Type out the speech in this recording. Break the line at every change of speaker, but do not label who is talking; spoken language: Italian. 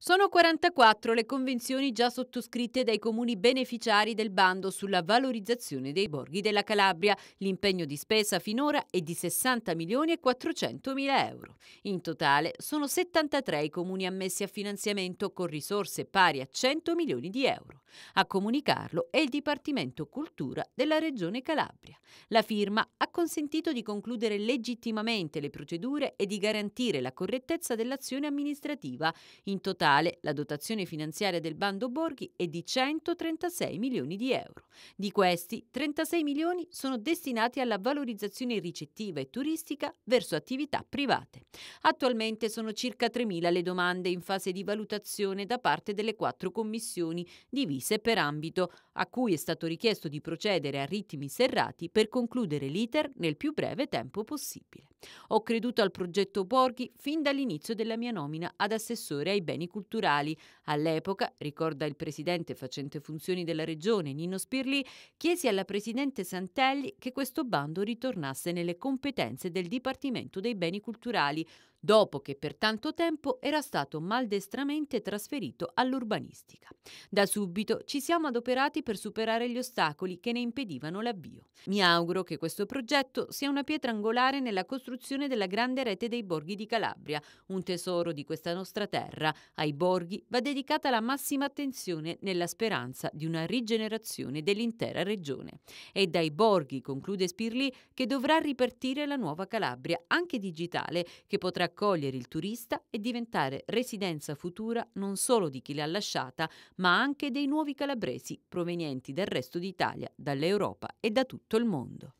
Sono 44 le convenzioni già sottoscritte dai comuni beneficiari del bando sulla valorizzazione dei borghi della Calabria. L'impegno di spesa finora è di 60 milioni e 400 mila euro. In totale sono 73 i comuni ammessi a finanziamento con risorse pari a 100 milioni di euro. A comunicarlo è il Dipartimento Cultura della Regione Calabria. La firma ha consentito di concludere legittimamente le procedure e di garantire la correttezza dell'azione amministrativa. In totale la dotazione finanziaria del bando Borghi è di 136 milioni di euro. Di questi 36 milioni sono destinati alla valorizzazione ricettiva e turistica verso attività private. Attualmente sono circa 3.000 le domande in fase di valutazione da parte delle quattro commissioni divise Ulisse per ambito, a cui è stato richiesto di procedere a ritmi serrati per concludere l'iter nel più breve tempo possibile. Ho creduto al progetto Borghi fin dall'inizio della mia nomina ad assessore ai beni culturali. All'epoca, ricorda il presidente facente funzioni della regione Nino Spirli, chiesi alla presidente Santelli che questo bando ritornasse nelle competenze del Dipartimento dei Beni Culturali, dopo che per tanto tempo era stato maldestramente trasferito all'urbanistica. Da subito ci siamo adoperati per superare gli ostacoli che ne impedivano l'avvio. Mi auguro che questo progetto sia una pietra angolare nella costruzione ricostruzione della grande rete dei borghi di Calabria, un tesoro di questa nostra terra. Ai borghi va dedicata la massima attenzione nella speranza di una rigenerazione dell'intera regione. È dai borghi, conclude Spirli, che dovrà ripartire la nuova Calabria, anche digitale, che potrà accogliere il turista e diventare residenza futura non solo di chi l'ha lasciata, ma anche dei nuovi calabresi provenienti dal resto d'Italia, dall'Europa e da tutto il mondo.